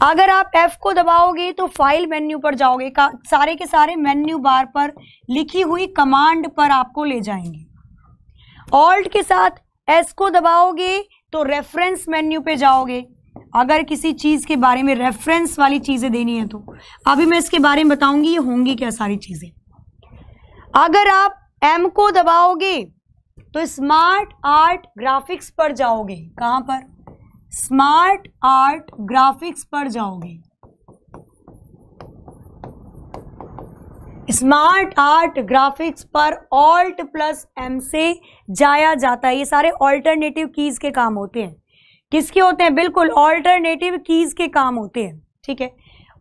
अगर आप एफ को दबाओगे तो फाइल मेन्यू पर जाओगे का, सारे के सारे मेन्यू बार पर लिखी हुई कमांड पर आपको ले जाएंगे ऑल्ट के साथ एस को दबाओगे तो रेफरेंस मेन्यू पे जाओगे अगर किसी चीज़ के बारे में रेफरेंस वाली चीज़ें देनी है तो अभी मैं इसके बारे में बताऊंगी ये होंगी क्या सारी चीज़ें अगर आप एम को दबाओगे तो स्मार्ट आर्ट ग्राफिक्स पर जाओगे कहां पर स्मार्ट आर्ट ग्राफिक्स पर जाओगे स्मार्ट आर्ट ग्राफिक्स पर ऑल्ट प्लस एम से जाया जाता है ये सारे ऑल्टरनेटिव कीज के काम होते हैं किसके होते हैं बिल्कुल ऑल्टरनेटिव कीज के काम होते हैं ठीक है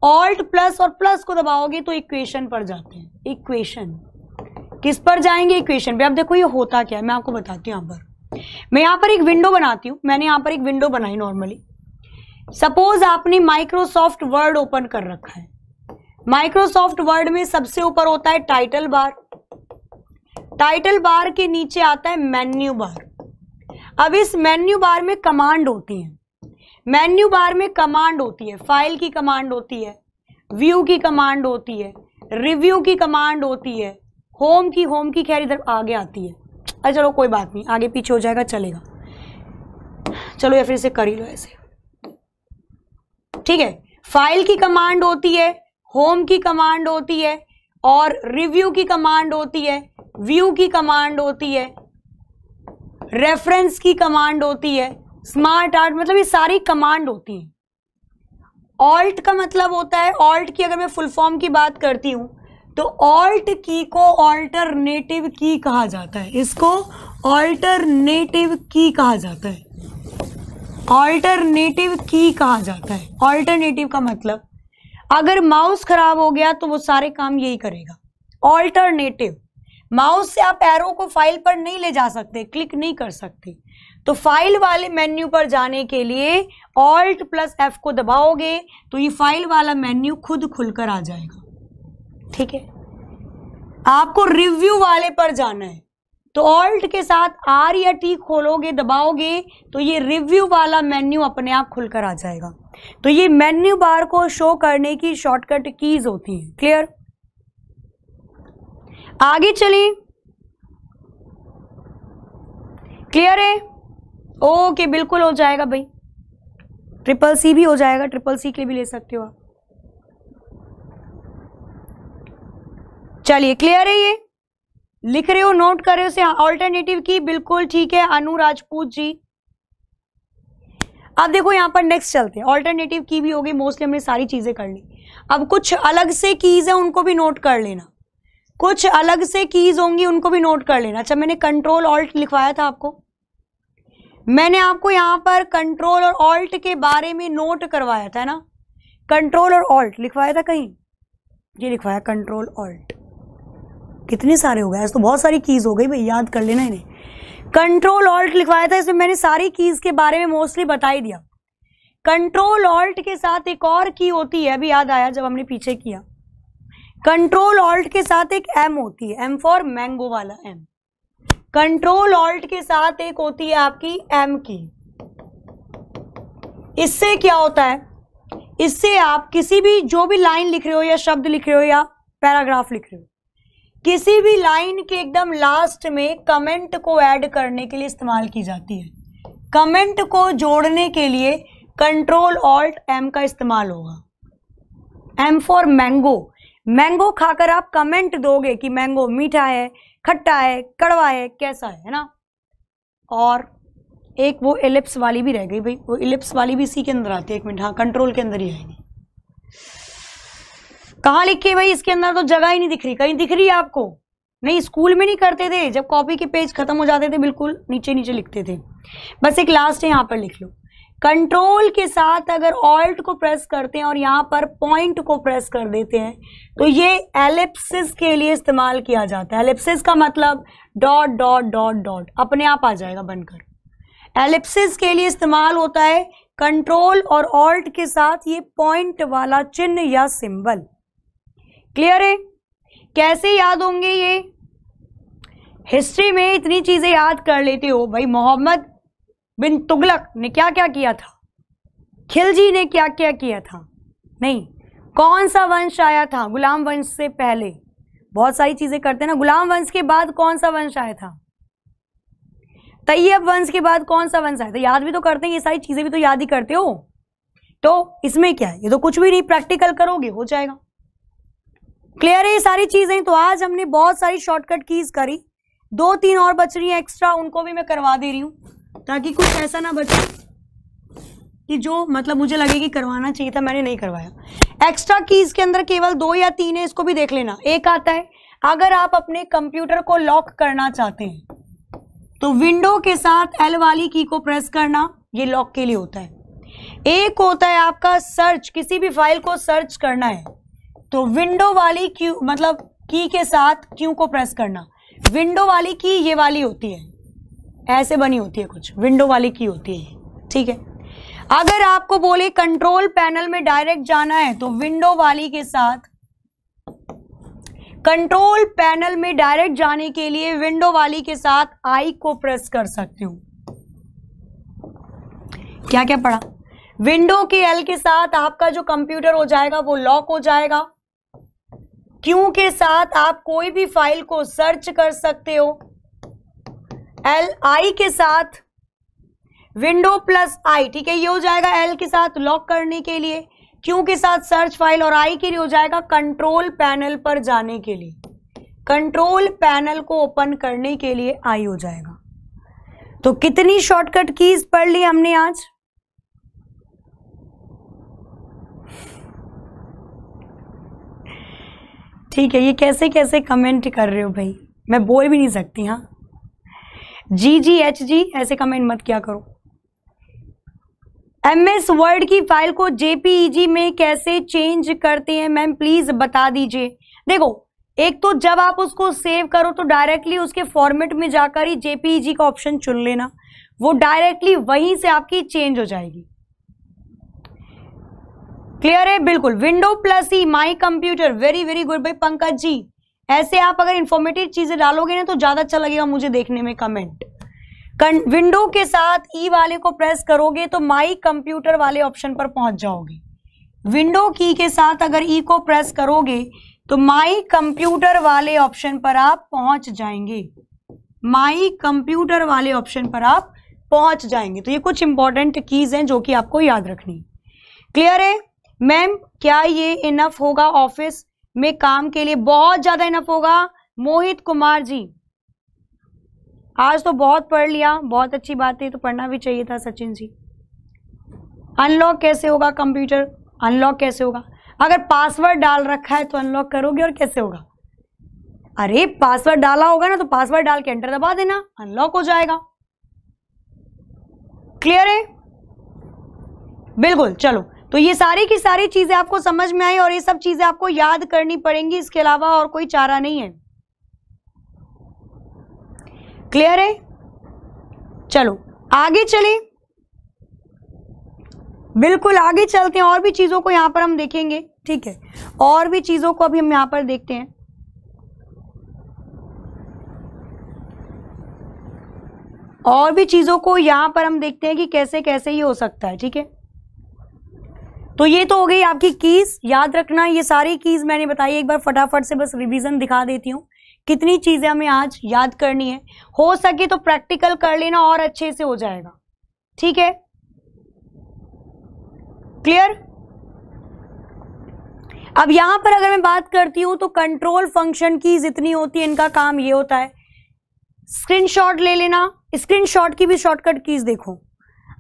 ऑल्ट प्लस और प्लस को दबाओगे तो इक्वेशन पर जाते हैं इक्वेशन किस पर जाएंगे इक्वेशन पे अब देखो ये होता क्या है मैं आपको बताती हूँ यहाँ पर मैं यहाँ पर एक विंडो बनाती हूँ मैंने यहाँ पर एक विंडो बनाई नॉर्मली सपोज आपने माइक्रोसॉफ्ट वर्ड ओपन कर रखा है माइक्रोसॉफ्ट वर्ड में सबसे ऊपर होता है टाइटल बार टाइटल बार के नीचे आता है मेन्यू बार अब इस मेन्यू बार में कमांड होती है मेन्यू बार में कमांड होती है फाइल की कमांड होती है व्यू की कमांड होती है रिव्यू की कमांड होती है होम की होम की खैर इधर आगे आती है अरे चलो कोई बात नहीं आगे पीछे हो जाएगा चलेगा चलो या फिर इसे कर ही लो ऐसे ठीक है फाइल की कमांड होती है होम की कमांड होती है और रिव्यू की कमांड होती है व्यू की कमांड होती है रेफरेंस की कमांड होती है स्मार्ट आर्ट मतलब ये सारी कमांड होती है ऑल्ट का मतलब होता है ऑल्ट की अगर मैं फुल फॉर्म की बात करती हूँ तो ऑल्ट की को ऑल्टरनेटिव की कहा जाता है इसको ऑल्टरनेटिव की कहा जाता है ऑल्टरनेटिव की कहा जाता है ऑल्टरनेटिव का मतलब अगर माउस खराब हो गया तो वो सारे काम यही करेगा ऑल्टरनेटिव माउस से आप एरो को फाइल पर नहीं ले जा सकते क्लिक नहीं कर सकते तो फाइल वाले मेन्यू पर जाने के लिए ऑल्ट प्लस एफ को दबाओगे तो ये फाइल वाला मेन्यू खुद खुलकर आ जाएगा ठीक है आपको रिव्यू वाले पर जाना है तो ऑल्ट के साथ आर या टी खोलोगे दबाओगे तो ये रिव्यू वाला मेन्यू अपने आप खुलकर आ जाएगा तो ये मेन्यू बार को शो करने की शॉर्टकट कीज होती है क्लियर आगे चलें क्लियर है ओके बिल्कुल हो जाएगा भाई ट्रिपल सी भी हो जाएगा ट्रिपल सी के लिए भी ले सकते हो आप चलिए क्लियर है ये लिख रहे हो नोट कर रहे हो से ऑल्टरनेटिव की बिल्कुल ठीक है अनु राजपूत जी अब देखो यहाँ पर नेक्स्ट चलते हैं ऑल्टरनेटिव की भी होगी मोस्टली हमने सारी चीजें कर ली अब कुछ अलग से कीज है उनको भी नोट कर लेना कुछ अलग से कीज होंगी उनको भी नोट कर लेना अच्छा मैंने कंट्रोल ऑल्ट लिखवाया था आपको मैंने आपको यहाँ पर कंट्रोल और ऑल्ट के बारे में नोट करवाया था ना कंट्रोल और ऑल्ट लिखवाया था कहीं ये लिखवाया कंट्रोल ऑल्ट कितने सारे हो गए ऐसे तो बहुत सारी कीज़ हो गई भाई याद कर लेना इन्हें कंट्रोल ऑल्ट लिखवाया था इसमें मैंने सारी कीज़ के बारे में मोस्टली बता ही दिया कंट्रोल ऑल्ट के साथ एक और की होती है अभी याद आया जब हमने पीछे किया कंट्रोल ऑल्ट के साथ एक एम होती है एम फॉर मैंगो वाला एम कंट्रोल ऑल्ट के साथ एक होती है आपकी एम की इससे क्या होता है इससे आप किसी भी जो भी लाइन लिख रहे हो या शब्द लिख रहे हो या पैराग्राफ लिख रहे हो किसी भी लाइन के एकदम लास्ट में कमेंट को ऐड करने के लिए इस्तेमाल की जाती है कमेंट को जोड़ने के लिए कंट्रोल ऑल्ट एम का इस्तेमाल होगा एम फॉर मैंगो मैंगो खाकर आप कमेंट दोगे कि मैंगो मीठा है खट्टा है कड़वा है कैसा है ना और एक वो एलिप्स वाली भी रह गई भाई वो एलिप्स वाली भी इसी के अंदर आती है एक मिनट हाँ कंट्रोल के अंदर ही आएगी कहाँ लिखे भाई इसके अंदर तो जगह ही नहीं दिख रही कहीं दिख रही है आपको नहीं स्कूल में नहीं करते थे जब कॉपी के पेज खत्म हो जाते थे बिल्कुल नीचे नीचे लिखते थे बस एक लास्ट यहाँ पर लिख लो कंट्रोल के साथ अगर ऑल्ट को प्रेस करते हैं और यहाँ पर पॉइंट को प्रेस कर देते हैं तो ये एलिप्सिस के लिए इस्तेमाल किया जाता है एलिप्सिस का मतलब डॉट डॉट डॉट डॉट अपने आप आ जाएगा बनकर एलिप्सिस के लिए इस्तेमाल होता है कंट्रोल और ऑल्ट के साथ ये पॉइंट वाला चिन्ह या सिंबल क्लियर है कैसे याद होंगे ये हिस्ट्री में इतनी चीजें याद कर लेते हो भाई मोहम्मद बिन तुगलक ने क्या क्या किया था खिलजी ने क्या क्या किया था नहीं कौन सा वंश आया था गुलाम वंश से पहले बहुत सारी चीजें करते हैं ना गुलाम वंश के बाद कौन सा वंश आया था तैयब वंश के बाद कौन सा वंश आया था याद भी तो करते हैं ये सारी चीजें भी तो याद ही करते हो तो इसमें क्या है ये तो कुछ भी नहीं प्रैक्टिकल करोगे हो जाएगा क्लियर है ये सारी चीजें तो आज हमने बहुत सारी शॉर्टकट कीज करी दो तीन और बच रही हैं एक्स्ट्रा उनको भी मैं करवा दे रही हूँ ताकि कुछ ऐसा ना बचे कि जो मतलब मुझे लगे कि करवाना चाहिए था मैंने नहीं करवाया एक्स्ट्रा कीज के अंदर केवल दो या तीन है इसको भी देख लेना एक आता है अगर आप अपने कंप्यूटर को लॉक करना चाहते हैं तो विंडो के साथ एल वाली की को प्रेस करना ये लॉक के लिए होता है एक होता है आपका सर्च किसी भी फाइल को सर्च करना है तो विंडो वाली क्यू मतलब की के साथ क्यू को प्रेस करना विंडो वाली की ये वाली होती है ऐसे बनी होती है कुछ विंडो वाली की होती है ठीक है अगर आपको बोले कंट्रोल पैनल में डायरेक्ट जाना है तो विंडो वाली के साथ कंट्रोल पैनल में डायरेक्ट जाने के लिए विंडो वाली के साथ आई को प्रेस कर सकते हो क्या क्या पढ़ा विंडो के एल के साथ आपका जो कंप्यूटर हो जाएगा वो लॉक हो जाएगा क्यू के साथ आप कोई भी फाइल को सर्च कर सकते हो एल आई के साथ विंडो प्लस आई ठीक है ये हो जाएगा एल के साथ लॉक करने के लिए क्यू के साथ सर्च फाइल और आई के लिए हो जाएगा कंट्रोल पैनल पर जाने के लिए कंट्रोल पैनल को ओपन करने के लिए आई हो जाएगा तो कितनी शॉर्टकट कीज पढ़ ली हमने आज ठीक है ये कैसे कैसे कमेंट कर रहे हो भाई मैं बोल भी नहीं सकती हाँ जी जी एच जी ऐसे कमेंट मत क्या करो एम एस वर्ड की फाइल को जेपीईजी e में कैसे चेंज करते हैं मैम प्लीज बता दीजिए देखो एक तो जब आप उसको सेव करो तो डायरेक्टली उसके फॉर्मेट में जाकर ही जेपीईजी e का ऑप्शन चुन लेना वो डायरेक्टली वहीं से आपकी चेंज हो जाएगी क्लियर है बिल्कुल window plus E my computer very very good भाई पंकज जी ऐसे आप अगर इंफॉर्मेटिव चीजें डालोगे ना तो ज्यादा अच्छा लगेगा मुझे देखने में कमेंट विंडो के साथ ई e वाले को प्रेस करोगे तो माई कंप्यूटर वाले ऑप्शन पर पहुंच जाओगे विंडो की के साथ अगर ई e को प्रेस करोगे तो माई कंप्यूटर वाले ऑप्शन पर आप पहुंच जाएंगे माई कंप्यूटर वाले ऑप्शन पर आप पहुंच जाएंगे तो ये कुछ इंपॉर्टेंट कीज हैं जो कि आपको याद रखनी क्लियर है मैम क्या ये इनफ होगा ऑफिस में काम के लिए बहुत ज़्यादा इनफ होगा मोहित कुमार जी आज तो बहुत पढ़ लिया बहुत अच्छी बात है तो पढ़ना भी चाहिए था सचिन जी अनलॉक कैसे होगा कंप्यूटर अनलॉक कैसे होगा अगर पासवर्ड डाल रखा है तो अनलॉक करोगे और कैसे होगा अरे पासवर्ड डाला होगा ना तो पासवर्ड डाल के एंटर दबा देना अनलॉक हो जाएगा क्लियर है बिल्कुल चलो तो ये सारी की सारी चीजें आपको समझ में आई और ये सब चीजें आपको याद करनी पड़ेंगी इसके अलावा और कोई चारा नहीं है क्लियर है चलो आगे चले बिल्कुल आगे चलते हैं और भी चीजों को यहां पर हम देखेंगे ठीक है और भी चीजों को अभी हम यहां पर देखते हैं और भी चीजों को यहां पर हम देखते हैं कि कैसे कैसे ये हो सकता है ठीक है तो ये तो हो गई आपकी कीज याद रखना ये सारी कीज मैंने बताई एक बार फटाफट से बस रिवीजन दिखा देती हूँ कितनी चीजें हमें आज याद करनी है हो सके तो प्रैक्टिकल कर लेना और अच्छे से हो जाएगा ठीक है क्लियर अब यहां पर अगर मैं बात करती हूं तो कंट्रोल फंक्शन की जितनी होती है इनका काम ये होता है स्क्रीनशॉट ले लेना स्क्रीनशॉट की भी शॉर्टकट कीज देखो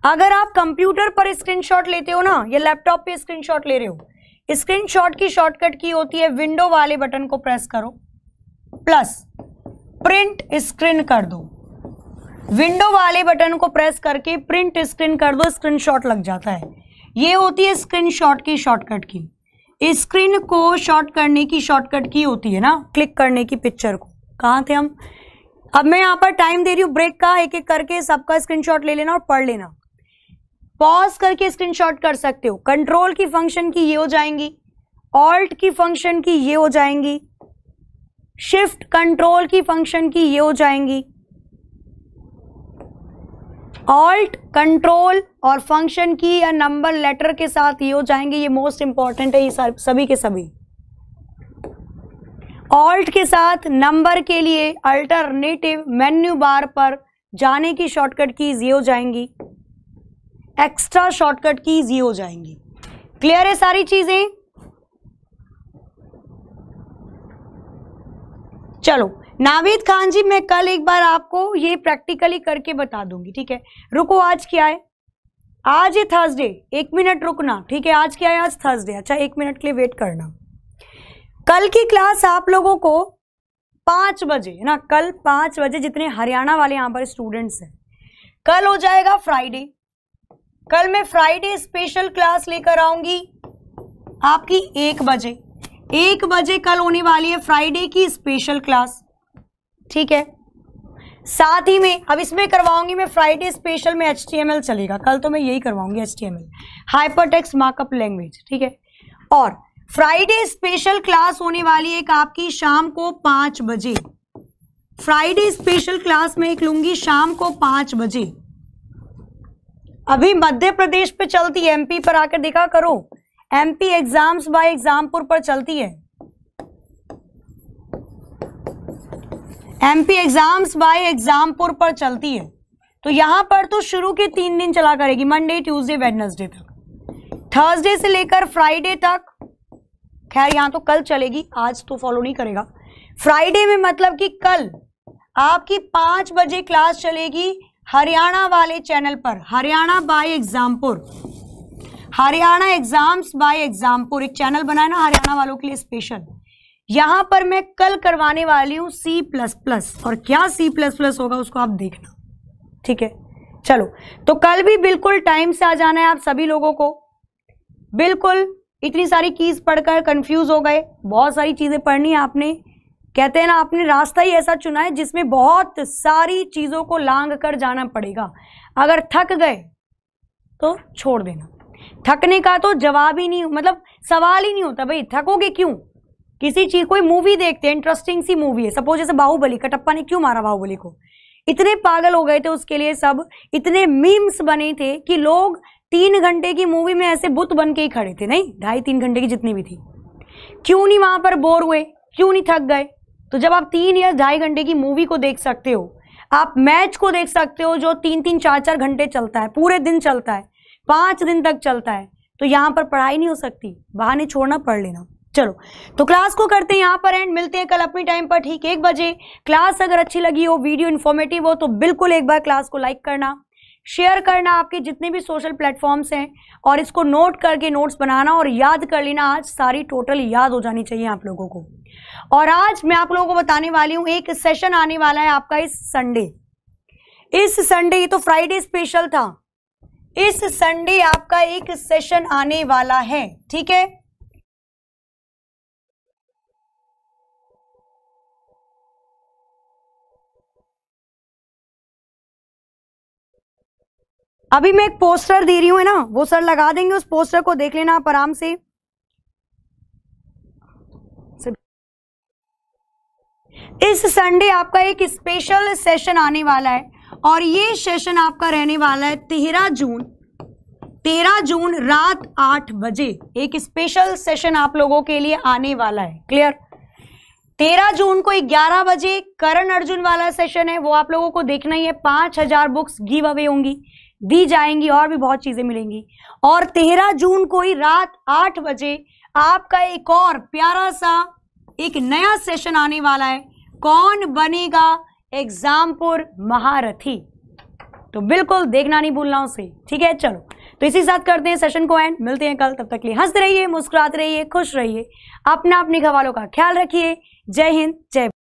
अगर आप कंप्यूटर पर स्क्रीनशॉट लेते हो ना या लैपटॉप पे स्क्रीनशॉट ले रहे हो स्क्रीनशॉट की शॉर्टकट की होती है विंडो वाले बटन को प्रेस करो प्लस प्रिंट स्क्रीन कर दो विंडो वाले बटन को प्रेस करके प्रिंट स्क्रीन कर दो स्क्रीनशॉट लग जाता है ये होती है स्क्रीनशॉट की शॉर्टकट की स्क्रीन को शॉर्ट करने की शॉर्टकट की होती है ना क्लिक करने की पिक्चर को कहाँ थे हम अब मैं यहाँ पर टाइम दे रही हूँ ब्रेक का एक एक करके सबका स्क्रीनशॉट ले लेना और पढ़ लेना पॉज करके स्क्रीनशॉट कर सकते हो कंट्रोल की फंक्शन की ये हो जाएंगी ऑल्ट की फंक्शन की ये हो जाएंगी शिफ्ट कंट्रोल की फंक्शन की ये हो जाएंगी ऑल्ट कंट्रोल और फंक्शन की या नंबर लेटर के साथ ये हो जाएंगे ये मोस्ट इंपॉर्टेंट है ये सभी के सभी ऑल्ट के साथ नंबर के लिए अल्टरनेटिव मेन्यू बार पर जाने की शॉर्टकट कीज ये हो जाएंगी एक्स्ट्रा शॉर्टकट कीज ये हो जाएंगी क्लियर है सारी चीजें चलो नावेद खान जी मैं कल एक बार आपको ये प्रैक्टिकली करके बता दूंगी ठीक है रुको आज क्या है आज है थर्सडे एक मिनट रुकना ठीक है आज क्या है आज थर्सडे अच्छा एक मिनट के लिए वेट करना कल की क्लास आप लोगों को पांच बजे है ना कल पांच बजे जितने हरियाणा वाले यहां पर स्टूडेंट्स हैं कल हो जाएगा फ्राइडे कल मैं फ्राइडे स्पेशल क्लास लेकर आऊंगी आपकी एक बजे एक बजे कल होने वाली है फ्राइडे की स्पेशल क्लास ठीक है साथ ही में अब इसमें करवाऊंगी मैं फ्राइडे स्पेशल में एच चलेगा कल तो मैं यही करवाऊंगी H T M hypertext markup language ठीक है और फ्राइडे स्पेशल क्लास होने वाली है आपकी शाम को पांच बजे फ्राइडे स्पेशल क्लास में एक लूंगी शाम को पांच बजे अभी मध्य प्रदेश पे चलती है एमपी पर आकर देखा करो एमपी एग्जाम्स बाय एग्जामपुर पर चलती है एमपी एग्जाम्स बाय एग्जामपुर पर चलती है तो यहां पर तो शुरू के तीन दिन चला करेगी मंडे ट्यूसडे वेडनेसडे तक थर्सडे से लेकर फ्राइडे तक खैर यहां तो कल चलेगी आज तो फॉलो नहीं करेगा फ्राइडे में मतलब कि कल आपकी पांच बजे क्लास चलेगी हरियाणा वाले चैनल पर Haryana by Exampur Haryana exams by Exampur एक चैनल बनाया ना हरियाणा वालों के लिए स्पेशल यहां पर मैं कल करवाने वाली हूं सी प्लस प्लस और क्या सी प्लस प्लस होगा उसको आप देखना ठीक है चलो तो कल भी बिल्कुल टाइम से आ जाना है आप सभी लोगों को बिल्कुल इतनी सारी कीज पढ़कर कंफ्यूज हो गए बहुत सारी चीजें पढ़नी है आपने कहते हैं ना आपने रास्ता ही ऐसा चुना है जिसमें बहुत सारी चीज़ों को लांग कर जाना पड़ेगा अगर थक गए तो छोड़ देना थकने का तो जवाब ही नहीं मतलब सवाल ही नहीं होता भाई थकोगे क्यों किसी चीज कोई मूवी देखते हैं इंटरेस्टिंग सी मूवी है सपोज जैसे बाहुबली कटप्पा ने क्यों मारा बाहुबली को इतने पागल हो गए थे उसके लिए सब इतने मीम्स बने थे कि लोग तीन घंटे की मूवी में ऐसे बुत बन के ही खड़े थे नहीं ढाई तीन घंटे की जितनी भी थी क्यों नहीं वहां पर बोर हुए क्यों नहीं थक गए तो जब आप तीन या ढाई घंटे की मूवी को देख सकते हो आप मैच को देख सकते हो जो तीन तीन चार चार घंटे चलता है पूरे दिन चलता है पाँच दिन तक चलता है तो यहाँ पर पढ़ाई नहीं हो सकती बहाने छोड़ना पढ़ लेना चलो तो क्लास को करते हैं यहाँ पर एंड मिलते हैं कल अपनी टाइम पर ठीक एक बजे क्लास अगर अच्छी लगी हो वीडियो इन्फॉर्मेटिव हो तो बिल्कुल एक बार क्लास को लाइक करना शेयर करना आपके जितने भी सोशल प्लेटफॉर्म्स हैं और इसको नोट करके नोट्स बनाना और याद कर लेना आज सारी टोटल याद हो जानी चाहिए आप लोगों को और आज मैं आप लोगों को बताने वाली हूं एक सेशन आने वाला है आपका इस संडे इस संडे ये तो फ्राइडे स्पेशल था इस संडे आपका एक सेशन आने वाला है ठीक है अभी मैं एक पोस्टर दे रही हूं है ना वो सर लगा देंगे उस पोस्टर को देख लेना आप आराम से इस संडे आपका एक स्पेशल सेशन आने वाला है और ये सेशन आपका रहने वाला है तेरह जून तेरह जून रात आठ बजे एक स्पेशल सेशन आप लोगों के लिए आने वाला है क्लियर तेरह जून को ग्यारह बजे करण अर्जुन वाला सेशन है वो आप लोगों को देखना ही है पांच हजार बुक्स गिव अवे होंगी दी जाएंगी और भी बहुत चीजें मिलेंगी और तेरह जून को ही रात आठ बजे आपका एक और प्यारा सा एक नया सेशन आने वाला है कौन बनेगा एग्जामपुर महारथी तो बिल्कुल देखना नहीं भूलना उसे ठीक है चलो तो इसी साथ करते हैं सेशन को एंड मिलते हैं कल तब तक लिए हंसते रहिए मुस्कुराते रहिए खुश रहिए अपना अपने घवालों का ख्याल रखिए जय हिंद जय